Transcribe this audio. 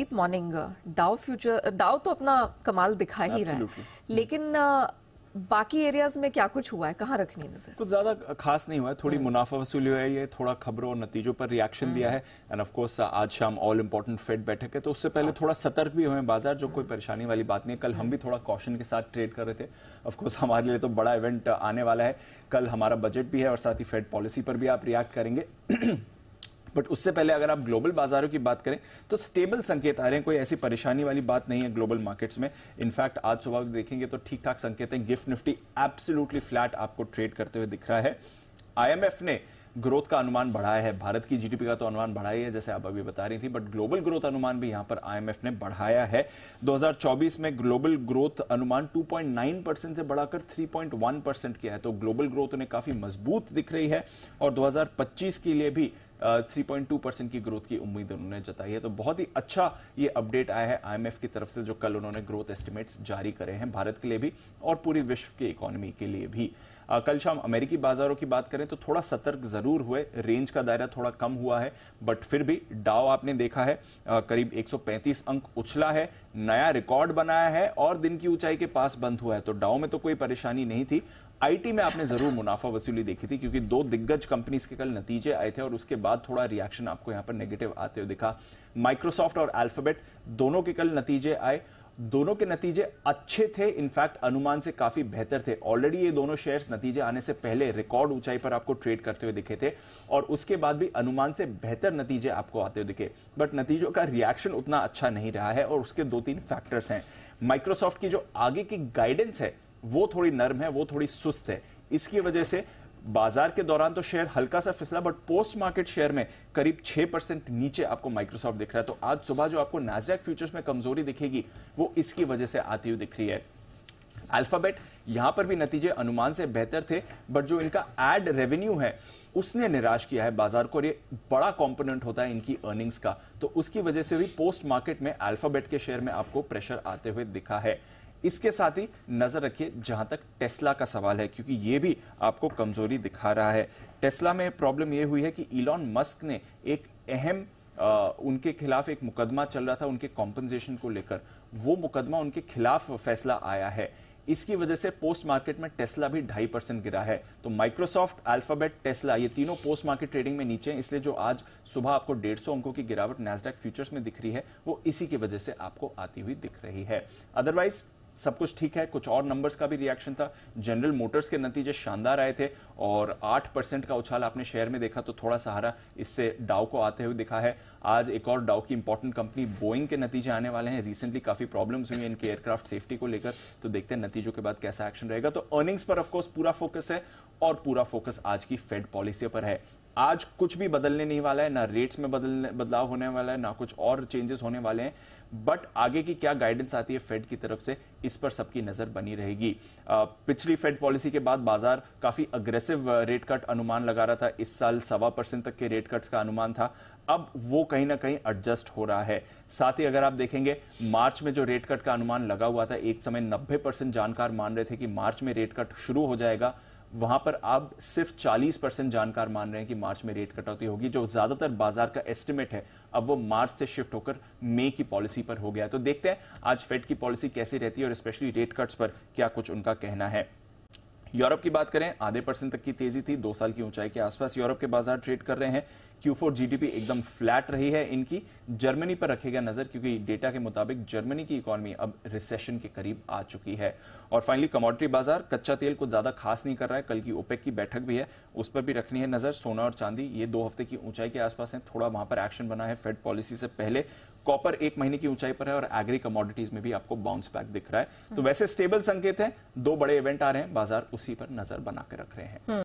गुडदीप morning डाउ future डाउ तो अपना कमाल दिखा ही रहा है हम्म। लेकिन बाकी एरियाज में क्या कुछ हुआ है कहाँ रखनी नजर कुछ ज्यादा खास नहीं हुआ है थोड़ी हम्म। मुनाफा वसूली हुई है थोड़ा खबरों और नतीजों पर रिएक्शन दिया हम्म। है एंड ऑफ कोर्स आज शाम ऑल इम्पोर्टेंट फेड बैठक है तो उससे पहले थोड़ा सतर्क भी हुए बाजार जो कोई परेशानी वाली बात नहीं है कल हम भी थोड़ा कॉशन के साथ ट्रेड कर रहे थे ऑफकोर्स हमारे लिए तो बड़ा इवेंट आने वाला है कल हमारा बजट भी है और साथ ही फेड पॉलिसी पर भी आप रिएक्ट करेंगे बट उससे पहले अगर आप ग्लोबल बाजारों की बात करें तो स्टेबल संकेत आ रहे हैं कोई ऐसी परेशानी वाली बात नहीं है ग्लोबल मार्केट्स में इनफैक्ट आज सुबह देखेंगे तो ठीक ठाक संकेत हैं गिफ्ट निफ्टी एब्सोल्युटली फ्लैट आपको ट्रेड करते हुए दिख रहा है आईएमएफ ने ग्रोथ का अनुमान बढ़ाया है भारत की जीडीपी का तो अनुमान बढ़ाया है जैसे आप अभी बता रही थी बट ग्लोबल ग्रोथ अनुमान भी यहां पर आईएमएफ ने बढ़ाया है 2024 में ग्लोबल ग्रोथ अनुमान 2.9 परसेंट से बढ़ाकर 3.1 परसेंट किया है तो ग्लोबल ग्रोथ उन्हें काफी मजबूत दिख रही है और 2025 के लिए भी 3.2 परसेंट की ग्रोथ की उम्मीद उन्होंने जताई है तो बहुत ही अच्छा ये अपडेट आया है आईएमएफ की तरफ से जो कल उन्होंने ग्रोथ एस्टिमेट्स जारी करे हैं भारत के लिए भी और पूरी विश्व की इकोनॉमी के लिए भी आ, कल शाम अमेरिकी बाजारों की बात करें तो थोड़ा सतर्क जरूर हुए रेंज का दायरा थोड़ा कम हुआ है बट फिर भी डाव आपने देखा है आ, करीब 135 अंक उछला है नया रिकॉर्ड बनाया है और दिन की ऊंचाई के पास बंद हुआ है तो डाव में तो कोई परेशानी नहीं थी आईटी में आपने जरूर मुनाफा वसूली देखी थी क्योंकि दो दिग्गज कंपनीज के कल नतीजे आए थे और उसके बाद थोड़ा रिएक्शन आपको यहां पर नेगेटिव आते हुए दिखा माइक्रोसॉफ्ट और अल्फाबेट दोनों के कल नतीजे आए दोनों के नतीजे अच्छे थे इनफैक्ट अनुमान से काफी बेहतर थे ऑलरेडी ये दोनों शेयर्स नतीजे आने से पहले रिकॉर्ड ऊंचाई पर आपको ट्रेड करते हुए दिखे थे और उसके बाद भी अनुमान से बेहतर नतीजे आपको आते हुए दिखे बट नतीजों का रिएक्शन उतना अच्छा नहीं रहा है और उसके दो तीन फैक्टर्स हैं माइक्रोसॉफ्ट की जो आगे की गाइडेंस है वो थोड़ी नर्म है वो थोड़ी सुस्त है इसकी वजह से बाजार के दौरान तो शेयर हल्का सा फिसला बट पोस्ट मार्केट शेयर में करीब 6 परसेंट नीचे आपको माइक्रोसॉफ्ट दिख रहा है तो आज सुबह जो आपको नाजडैक फ्यूचर्स में कमजोरी दिखेगी वो इसकी वजह से आती हुई दिख रही है अल्फाबेट यहां पर भी नतीजे अनुमान से बेहतर थे बट जो इनका एड रेवेन्यू है उसने निराश किया है बाजार को और ये बड़ा कंपोनेंट होता है इनकी अर्निंग्स का तो उसकी वजह से भी पोस्ट मार्केट में अल्फाबेट के शेयर में आपको प्रेशर आते हुए दिखा है इसके साथ ही नजर रखिए जहां तक टेस्ला का सवाल है क्योंकि ये भी आपको कमजोरी दिखा रहा है टेस्ला में प्रॉब्लम ये हुई है कि इलॉन मस्क ने एक अहम उनके खिलाफ एक मुकदमा चल रहा था उनके कॉम्पनसेशन को लेकर वो मुकदमा उनके खिलाफ फैसला आया है इसकी वजह से पोस्ट मार्केट में टेस्ला भी ढाई परसेंट गिरा है तो माइक्रोसॉफ्ट अल्फाबेट टेस्ला ये तीनों पोस्ट मार्केट ट्रेडिंग में नीचे हैं इसलिए जो आज सुबह आपको डेढ़ सौ अंकों की गिरावट नेस्डेक फ्यूचर्स में दिख रही है वो इसी की वजह से आपको आती हुई दिख रही है अदरवाइज सब कुछ ठीक है कुछ और नंबर्स का भी रिएक्शन था जनरल मोटर्स के नतीजे शानदार आए थे और 8 परसेंट का उछाल आपने शेयर में देखा तो थोड़ा सहारा इससे डाउ को आते हुए दिखा है आज एक और डाउ की इंपॉर्टेंट कंपनी बोइंग के नतीजे आने वाले हैं रिसेंटली काफी प्रॉब्लम्स हुई इनके एयरक्राफ्ट सेफ्टी को लेकर तो देखते हैं नतीजों के बाद कैसा एक्शन रहेगा तो अर्निंग्स पर ऑफकोर्स पूरा फोकस है और पूरा फोकस आज की फेड पॉलिसी पर है आज कुछ भी बदलने नहीं वाला है ना रेट्स में बदलने बदलाव होने वाला है ना कुछ और चेंजेस होने वाले हैं बट आगे की क्या गाइडेंस आती है फेड की तरफ से इस पर सबकी नजर बनी रहेगी पिछली फेड पॉलिसी के बाद बाजार काफी अग्रेसिव रेट कट अनुमान लगा रहा था इस साल सवा परसेंट तक के रेट कट्स का अनुमान था अब वो कहीं ना कहीं एडजस्ट हो रहा है साथ ही अगर आप देखेंगे मार्च में जो रेट कट का अनुमान लगा हुआ था एक समय नब्बे परसेंट जानकार मान रहे थे कि मार्च में रेट कट शुरू हो जाएगा वहां पर आप सिर्फ 40 परसेंट जानकार मान रहे हैं कि मार्च में रेट कटौती होगी जो ज्यादातर बाजार का एस्टिमेट है अब वो मार्च से शिफ्ट होकर मे की पॉलिसी पर हो गया तो देखते हैं आज फेड की पॉलिसी कैसी रहती है और स्पेशली रेट कट्स पर क्या कुछ उनका कहना है यूरोप की बात करें आधे परसेंट तक की तेजी थी दो साल की ऊंचाई के आसपास यूरोप के बाजार ट्रेड कर रहे हैं Q4 जीडीपी एकदम फ्लैट रही है इनकी जर्मनी पर रखेगा नजर क्योंकि डेटा के मुताबिक जर्मनी की इकोनॉमी अब रिसेशन के करीब आ चुकी है और फाइनली कमोडिटी बाजार कच्चा तेल को ज्यादा खास नहीं कर रहा है कल की ओपेक की बैठक भी है उस पर भी रखनी है नजर सोना और चांदी ये दो हफ्ते की ऊंचाई के आसपास है थोड़ा वहां पर एक्शन बना है फेड पॉलिसी से पहले कॉपर एक महीने की ऊंचाई पर है और एग्री कमोडिटीज में भी आपको बाउंस बैक दिख रहा है तो हम्म। वैसे स्टेबल संकेत है दो बड़े इवेंट आ रहे हैं बाजार उसी पर नजर बना रख रहे हैं हम्म।